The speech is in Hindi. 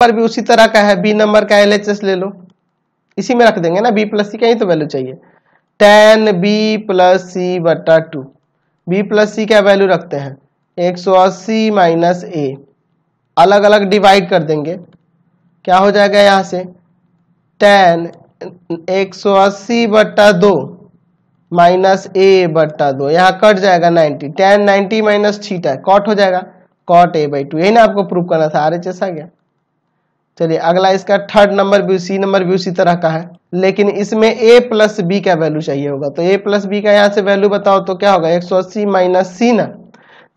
पर भी उसी तरह का है बी नंबर का एल एच एस ले लो इसी में रख देंगे ना बी प्लस सी का ही तो वैल्यू चाहिए टेन बी प्लस सी बटा टू बी प्लस सी का वैल्यू रखते हैं एक सौ अस्सी माइनस ए अलग अलग डिवाइड कर देंगे क्या हो जाएगा यहाँ से टेन एक सौ अस्सी बटा दो माइनस ए बटा दो यहाँ कट जाएगा ninety ten ninety minus theta cot हो जाएगा कॉट ए बाई टू यही ना आपको प्रूव करना था आर एच एस आ गया चलिए अगला इसका थर्ड नंबर भी सी नंबर भी उसी तरह का है लेकिन इसमें ए प्लस बी का वैल्यू चाहिए होगा तो ए प्लस बी का यहाँ से वैल्यू बताओ तो क्या होगा एक सौ अस्सी माइनस सी ना